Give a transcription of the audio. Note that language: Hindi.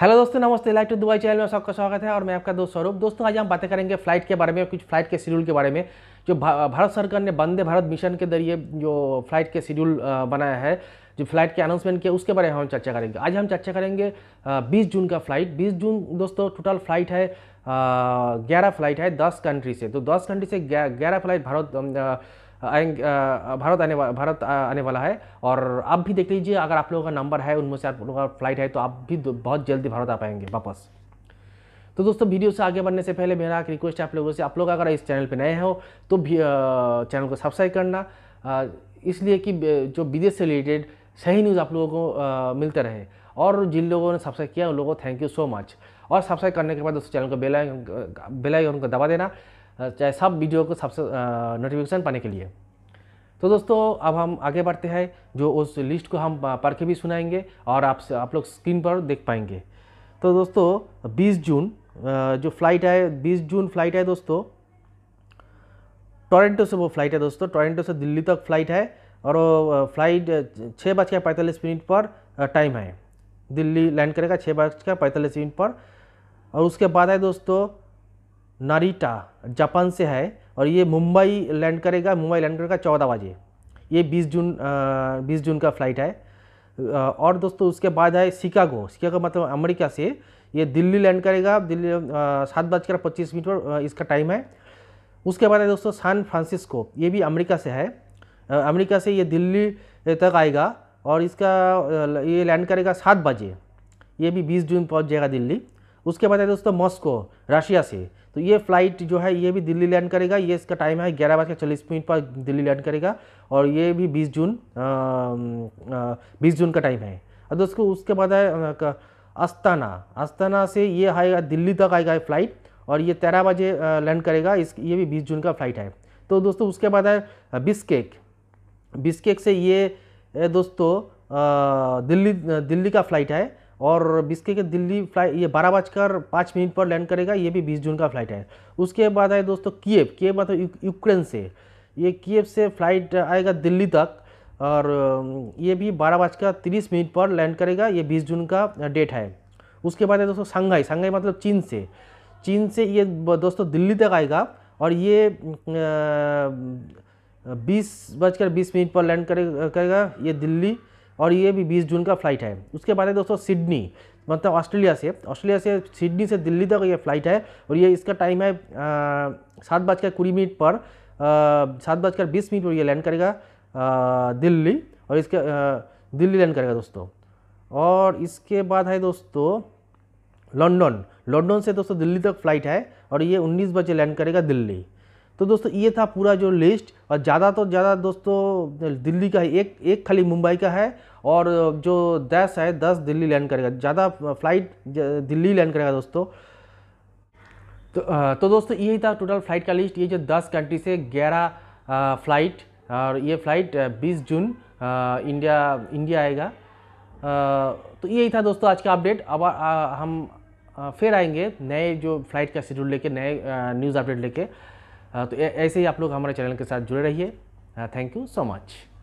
हेलो दोस्तों नमस्ते लाइट टू दुबई चैनल में सबका स्वागत है और मैं आपका दोस्त स्वरूप दोस्तों आज हम बातें करेंगे फ्लाइट के बारे में कुछ फ्लाइट के शेड्यूल के बारे में जो भारत सरकार ने वंदे भारत मिशन के जरिए जो फ्लाइट के शेड्यूल बनाया है जो फ्लाइट के अनाउंसमेंट किया उसके बारे में हम चर्चा करेंगे आज हम चर्चा करेंगे बीस जून का फ्लाइट बीस जून दोस्तों टोटल फ्लाइट है ग्यारह फ्लाइट है दस कंट्री से तो दस कंट्री से ग्यारह फ्लाइट भारत आएंगे भारत आने वाला भारत आने वाला है और आप भी देख लीजिए अगर आप लोगों का नंबर है उनमें से आप लोगों का फ्लाइट है तो आप भी बहुत जल्दी भारत आ पाएंगे वापस तो दोस्तों वीडियो से आगे बढ़ने से पहले मेरा एक रिक्वेस्ट है आप लोगों से आप लोग अगर इस चैनल पर नए हो तो भी चैनल को सब्सक्राइब करना इसलिए कि जो विदेश से रिलेटेड सही न्यूज़ आप लोगों को मिलते रहे और जिन लोगों ने सब्सक्राइब किया उन लोगों को थैंक यू सो मच और सब्सक्राइब करने के बाद दोस्तों चैनल को बेल आइकन बेल आइकन दबा देना चाहे सब वीडियो को सबसे नोटिफिकेशन पाने के लिए तो दोस्तों अब हम आगे बढ़ते हैं जो उस लिस्ट को हम पढ़ के भी सुनाएंगे और आप आप लोग स्क्रीन पर देख पाएंगे तो दोस्तों 20 जून जो फ्लाइट है 20 जून फ्लाइट है दोस्तों टोरेंटो से वो फ्लाइट है दोस्तों टोरेंटो से दिल्ली तक फ्लाइट है और फ्लाइट छः बज के पैंतालीस मिनट पर टाइम है दिल्ली लैंड करेगा छः बज के पैंतालीस मिनट पर और उसके बाद है दोस्तों नारीटा जापान से है और ये मुंबई लैंड करेगा मुंबई लैंड करेगा चौदह बजे ये 20 जून आ, 20 जून का फ्लाइट है और दोस्तों उसके बाद है शिकागो शिकागो मतलब अमेरिका से ये दिल्ली लैंड करेगा दिल्ली सात बजकर पच्चीस मिनट पर इसका टाइम है उसके बाद है दोस्तों सैन फ्रांसिस्को ये भी अमेरिका से है अमेरिका से ये दिल्ली तक आएगा और इसका ये लैंड करेगा सात बजे ये भी बीस जून पहुँच जाएगा दिल्ली उसके बाद है दोस्तों मॉस्को रशिया से तो ये फ्लाइट जो है ये भी दिल्ली लैंड करेगा ये इसका टाइम है ग्यारह बज के चालीस मिनट पर दिल्ली लैंड करेगा और ये भी बीस जून बीस जून का टाइम है और दोस्तों उसके बाद है अस्ताना अस्ताना से ये आएगा दिल्ली तक आएगा फ्लाइट और ये तेरह बजे लैंड करेगा इस ये भी बीस जून का फ्लाइट है तो दोस्तों उसके बाद है बिस्केक बिस्केक से ये दोस्तों दिल्ली दिल्ली का फ्लाइट है और बीस के दिल्ली फ्लाइट ये बारह बजकर पाँच मिनट पर लैंड करेगा ये भी बीस जून का फ्लाइट है उसके बाद आए दोस्तों कीव किए मतलब यूक्रेन से ये कीव से फ्लाइट आएगा दिल्ली तक और ये भी बारह बजकर तीस मिनट पर लैंड करेगा ये बीस जून का डेट है उसके बाद है दोस्तों संघाई शंघाई मतलब चीन से चीन से ये दोस्तों दिल्ली तक आएगा और ये बीस बजकर बीस मिनट पर लैंड करेगा ये दिल्ली और ये भी 20 जून का फ्लाइट है उसके बाद है दोस्तों सिडनी मतलब ऑस्ट्रेलिया से ऑस्ट्रेलिया से सिडनी से दिल्ली तक ये फ़्लाइट है और ये इसका टाइम है सात बजकर कुड़ी मिनट पर सात बजकर बीस मिनट पर ये लैंड करेगा दिल्ली और इसके दिल्ली लैंड करेगा दोस्तों और इसके बाद है दोस्तों लंदन लंदन से दोस्तों दिल्ली तक फ़्लाइट है और ये 19 बजे लैंड करेगा दिल्ली तो दोस्तों ये था पूरा जो लिस्ट और ज़्यादा तो ज़्यादा दोस्तों दिल्ली का है एक एक खाली मुंबई का है और जो दस है दस दिल्ली लैंड करेगा ज़्यादा फ्लाइट दिल्ली लैंड करेगा दोस्तों तो तो दोस्तों यही था टोटल फ्लाइट का लिस्ट ये जो दस कंट्री से ग्यारह फ्लाइट और ये फ्लाइट बीस जून इंडिया इंडिया आएगा तो यही था दोस्तों आज का अपडेट अब हम फिर आएंगे नए जो फ्लाइट का शेड्यूल लेके नए न्यूज़ अपडेट लेके हाँ, तो ऐसे ही आप लोग हमारे चैनल के साथ जुड़े रहिए थैंक यू सो मच